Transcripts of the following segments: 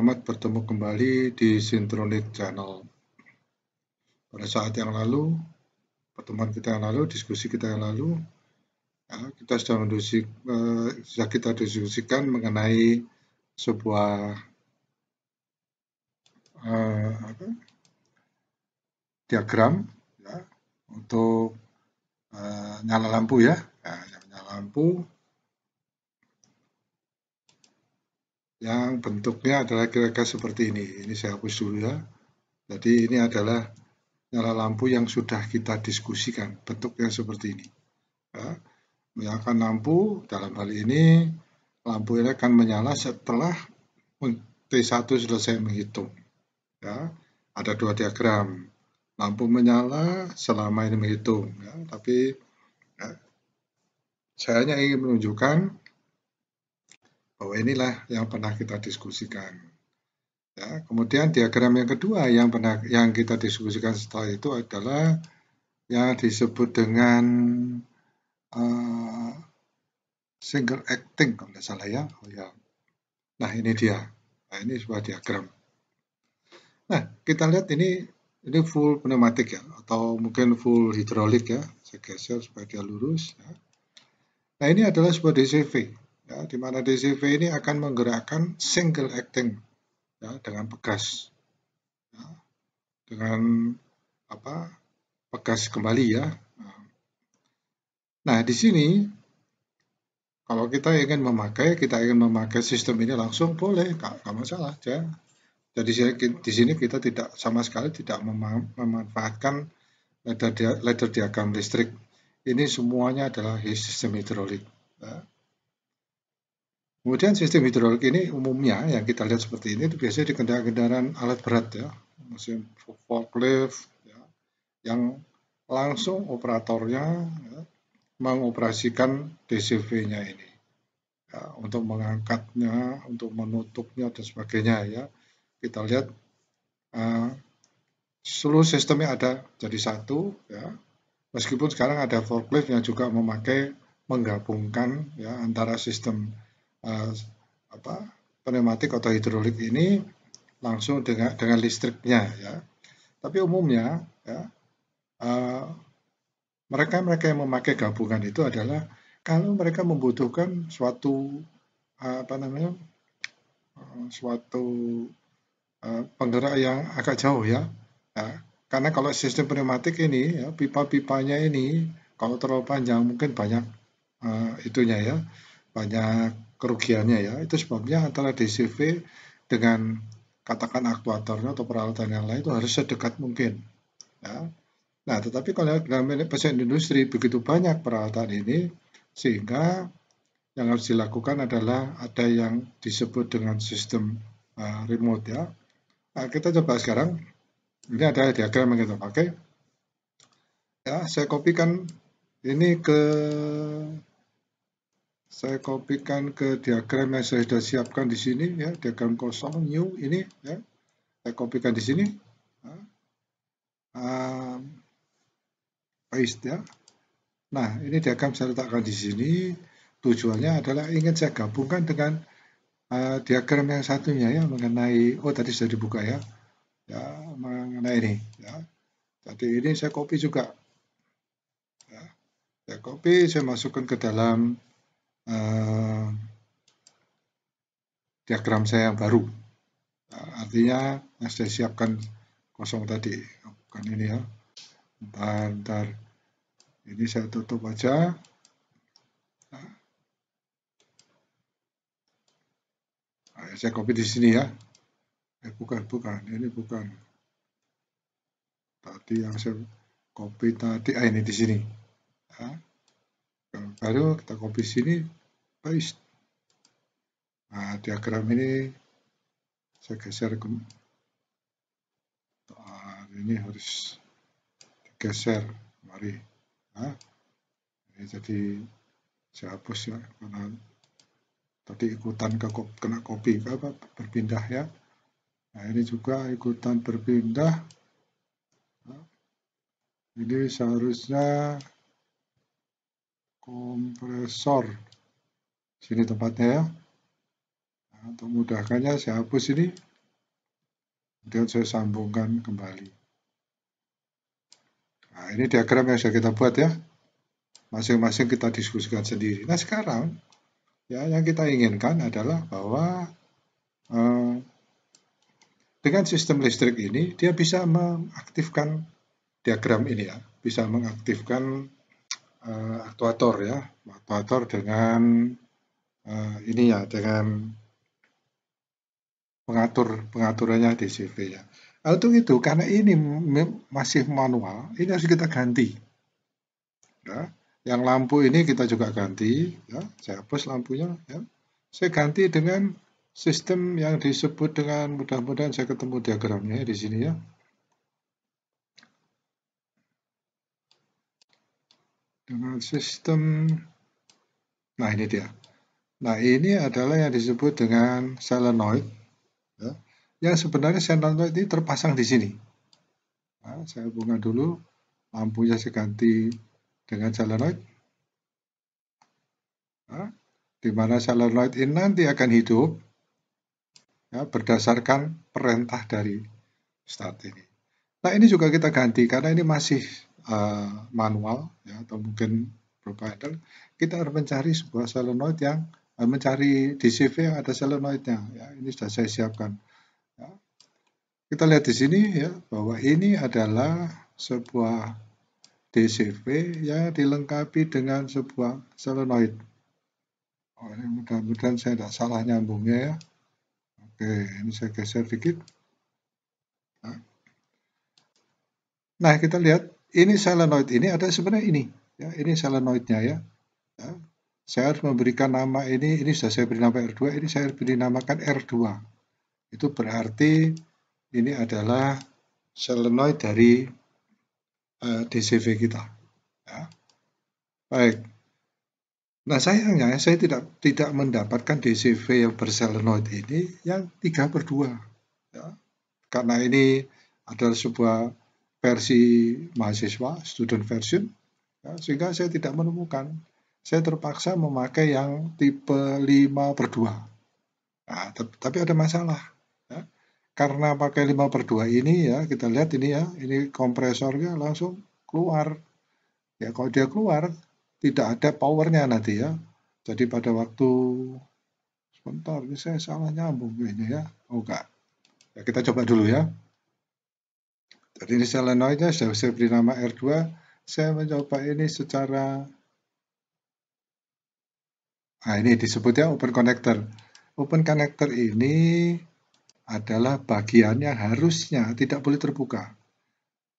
Selamat bertemu kembali di Sintronik Channel. Pada saat yang lalu, pertemuan kita yang lalu, diskusi kita yang lalu, ya, kita sudah mendusik, eh, kita diskusikan mengenai sebuah eh, apa, diagram ya, untuk eh, nyala lampu ya, ya nyala lampu yang bentuknya adalah kira-kira seperti ini. Ini saya hapus dulu ya. Jadi ini adalah nyala lampu yang sudah kita diskusikan, bentuknya seperti ini. Ya. Menyalakan lampu, dalam hal ini lampu ini akan menyala setelah T1 selesai menghitung. Ya. Ada dua diagram, lampu menyala selama ini menghitung. Ya. Tapi ya, saya hanya ingin menunjukkan bahwa oh, inilah yang pernah kita diskusikan. Ya, kemudian diagram yang kedua yang pernah yang kita diskusikan setelah itu adalah yang disebut dengan uh, single acting kalau tidak salah ya. Oh, ya. Nah ini dia. Nah, ini sebuah diagram. Nah kita lihat ini ini full pneumatik ya atau mungkin full hidrolik ya. Saya geser supaya dia lurus. Ya. Nah ini adalah sebuah DCV ya, di mana DCV ini akan menggerakkan single acting ya, dengan pegas ya, dengan apa pegas kembali ya nah di sini kalau kita ingin memakai kita ingin memakai sistem ini langsung boleh nggak masalah ya jadi di sini kita tidak sama sekali tidak memanfaatkan ladder, dia, ladder diagram listrik ini semuanya adalah sistem hidrolik ya Kemudian sistem hidrolik ini umumnya yang kita lihat seperti ini itu biasanya di kendaraan-kendaraan alat berat ya, mesin forklift ya, yang langsung operatornya ya, mengoperasikan DCV-nya ini ya, untuk mengangkatnya, untuk menutupnya dan sebagainya ya. Kita lihat uh, seluruh sistemnya ada jadi satu ya. Meskipun sekarang ada forklift yang juga memakai menggabungkan ya antara sistem Eh, apa, pneumatik atau hidrolik ini langsung dengan, dengan listriknya ya. Tapi umumnya ya eh, mereka-mereka uh, yang memakai gabungan itu adalah kalau mereka membutuhkan suatu eh, apa namanya suatu uh, penggerak yang agak jauh ya. ya. Karena kalau sistem pneumatik ini ya, pipa-pipanya ini kalau terlalu panjang mungkin banyak uh, itunya ya banyak kerugiannya ya. Itu sebabnya antara DCV dengan katakan aktuatornya atau peralatan yang lain itu harus sedekat mungkin. Ya. Nah, tetapi kalau dalam pesan industri begitu banyak peralatan ini, sehingga yang harus dilakukan adalah ada yang disebut dengan sistem uh, remote ya. Nah, kita coba sekarang, ini ada diagram yang kita pakai. Ya, saya kopikan ini ke saya kopikan ke diagram yang saya sudah siapkan di sini ya diagram kosong new ini ya saya kopikan di sini uh, paste ya nah ini diagram saya letakkan di sini tujuannya adalah ingin saya gabungkan dengan uh, diagram yang satunya ya mengenai oh tadi sudah dibuka ya ya mengenai ini ya jadi ini saya copy juga ya, saya copy saya masukkan ke dalam Eh, diagram saya yang baru. Nah, artinya saya siapkan kosong tadi, oh, bukan ini ya. Bentar, bentar. Ini saya tutup aja. Nah, saya copy di sini ya. Eh, bukan, bukan. Ini bukan. Tadi yang saya copy tadi, ah ini di sini. Nah, baru kita copy sini, paste. Nah, diagram ini saya geser ke nah, ini harus digeser mari nah, ini jadi saya hapus ya karena tadi ikutan ke kena copy apa berpindah ya nah ini juga ikutan berpindah nah, ini seharusnya kompresor sini tempatnya ya nah, untuk mudahkannya saya hapus ini kemudian saya sambungkan kembali nah ini diagram yang sudah kita buat ya masing-masing kita diskusikan sendiri nah sekarang ya yang kita inginkan adalah bahwa eh, dengan sistem listrik ini dia bisa mengaktifkan diagram ini ya bisa mengaktifkan uh, aktuator ya aktuator dengan uh, ini ya dengan pengatur pengaturannya DCV ya. Nah, untuk itu gitu, karena ini masih manual, ini harus kita ganti. Ya. Yang lampu ini kita juga ganti, ya. saya hapus lampunya. Ya. Saya ganti dengan sistem yang disebut dengan mudah-mudahan saya ketemu diagramnya ya di sini ya. Dengan sistem, nah ini dia Nah, ini adalah yang disebut dengan solenoid. Ya. Yang sebenarnya solenoid ini terpasang di sini. Nah, saya hubungkan dulu. Lampunya saya ganti dengan solenoid. Nah, di mana solenoid ini nanti akan hidup ya, berdasarkan perintah dari start ini. Nah, ini juga kita ganti karena ini masih uh, manual ya, atau mungkin provider. Kita harus mencari sebuah solenoid yang Eh, mencari di CV yang ada selenoidnya. Ya, ini sudah saya siapkan. Ya. Kita lihat di sini ya bahwa ini adalah sebuah DCV yang dilengkapi dengan sebuah solenoid. Oh, ini mudah-mudahan saya tidak salah nyambungnya ya. Oke, ini saya geser sedikit. Nah, ya. nah kita lihat ini solenoid ini ada sebenarnya ini ya, ini solenoidnya ya. ya saya harus memberikan nama ini, ini sudah saya beri nama R2, ini saya beri namakan R2. Itu berarti ini adalah solenoid dari uh, eh, DCV kita. Ya. Baik. Nah sayangnya saya tidak tidak mendapatkan DCV yang berselenoid ini yang 3 per 2. Ya. Karena ini adalah sebuah versi mahasiswa, student version, ya, sehingga saya tidak menemukan saya terpaksa memakai yang tipe 5 per 2. Nah, tapi ada masalah. Ya. Karena pakai 5 per 2 ini ya, kita lihat ini ya, ini kompresornya langsung keluar. Ya, kalau dia keluar, tidak ada powernya nanti ya. Jadi pada waktu, sebentar, ini saya salah nyambung kayaknya ya. Oh, enggak. Ya, kita coba dulu ya. Jadi ini solenoidnya saya beri nama R2. Saya mencoba ini secara Nah, ini disebutnya open connector. Open connector ini adalah bagian yang harusnya tidak boleh terbuka.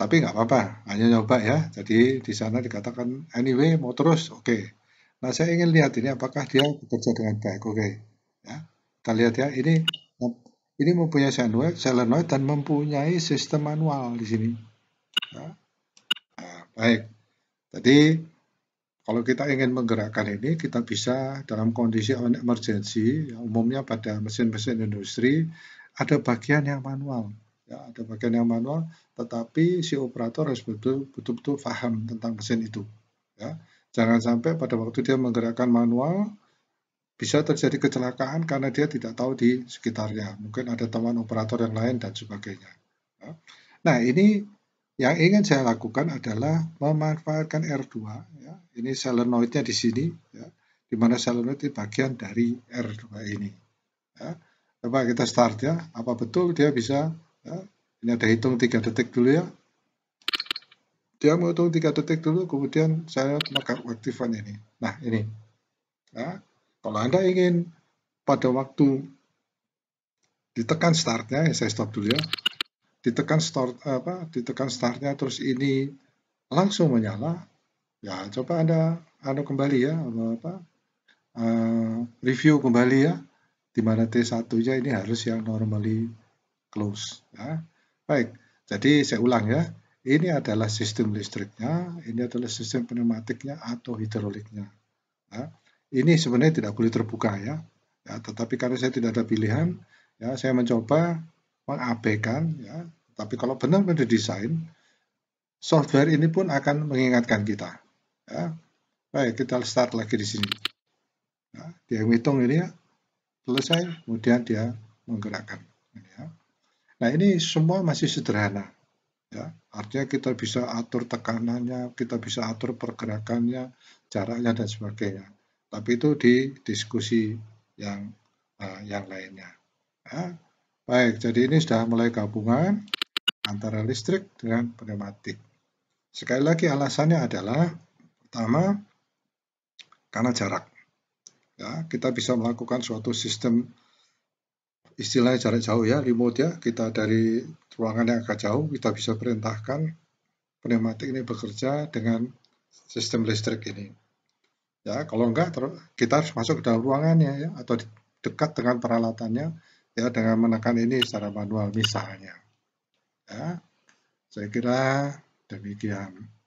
Tapi nggak apa-apa, hanya nyoba ya. Jadi di sana dikatakan anyway mau terus, oke. Okay. Nah saya ingin lihat ini apakah dia bekerja dengan baik, oke. Okay. Ya, kita lihat ya. Ini ini mempunyai solenoid, solenoid dan mempunyai sistem manual di sini. Ya. Nah, baik. Jadi kalau kita ingin menggerakkan ini, kita bisa dalam kondisi emergency, ya, umumnya pada mesin-mesin industri, ada bagian yang manual. Ya, ada bagian yang manual, tetapi si operator harus betul-betul paham tentang mesin itu. Ya. Jangan sampai pada waktu dia menggerakkan manual, bisa terjadi kecelakaan karena dia tidak tahu di sekitarnya. Mungkin ada teman operator yang lain dan sebagainya. Ya. Nah, ini yang ingin saya lakukan adalah memanfaatkan R2. Ya. Ini solenoidnya di sini, ya. di mana solenoid itu bagian dari R2 ini. Ya. Coba kita start ya, apa betul dia bisa? Ya. Ini ada hitung 3 detik dulu ya. Dia menghitung 3 detik dulu, kemudian saya mengaktifkan aktifan ini. Nah, ini. Ya. Kalau Anda ingin pada waktu ditekan startnya, saya stop dulu ya ditekan start apa ditekan startnya terus ini langsung menyala ya coba anda anu kembali ya apa uh, review kembali ya di mana T1 nya ini harus yang normally close ya baik jadi saya ulang ya ini adalah sistem listriknya ini adalah sistem pneumatiknya atau hidroliknya ya. ini sebenarnya tidak boleh terbuka ya ya, tetapi karena saya tidak ada pilihan, ya saya mencoba mengabaikan ya tapi kalau benar-benar didesain software ini pun akan mengingatkan kita ya baik kita start lagi di sini nah, dia menghitung ini ya selesai kemudian dia menggerakkan ya. nah ini semua masih sederhana ya artinya kita bisa atur tekanannya kita bisa atur pergerakannya jaraknya dan sebagainya tapi itu di diskusi yang uh, yang lainnya ya Baik, jadi ini sudah mulai gabungan antara listrik dengan pneumatik. Sekali lagi alasannya adalah pertama karena jarak. Ya, kita bisa melakukan suatu sistem istilahnya jarak jauh ya, remote ya. Kita dari ruangan yang agak jauh kita bisa perintahkan pneumatik ini bekerja dengan sistem listrik ini. Ya, kalau enggak kita harus masuk ke dalam ruangannya ya atau dekat dengan peralatannya ya dengan menekan ini secara manual misalnya. Ya, saya kira demikian.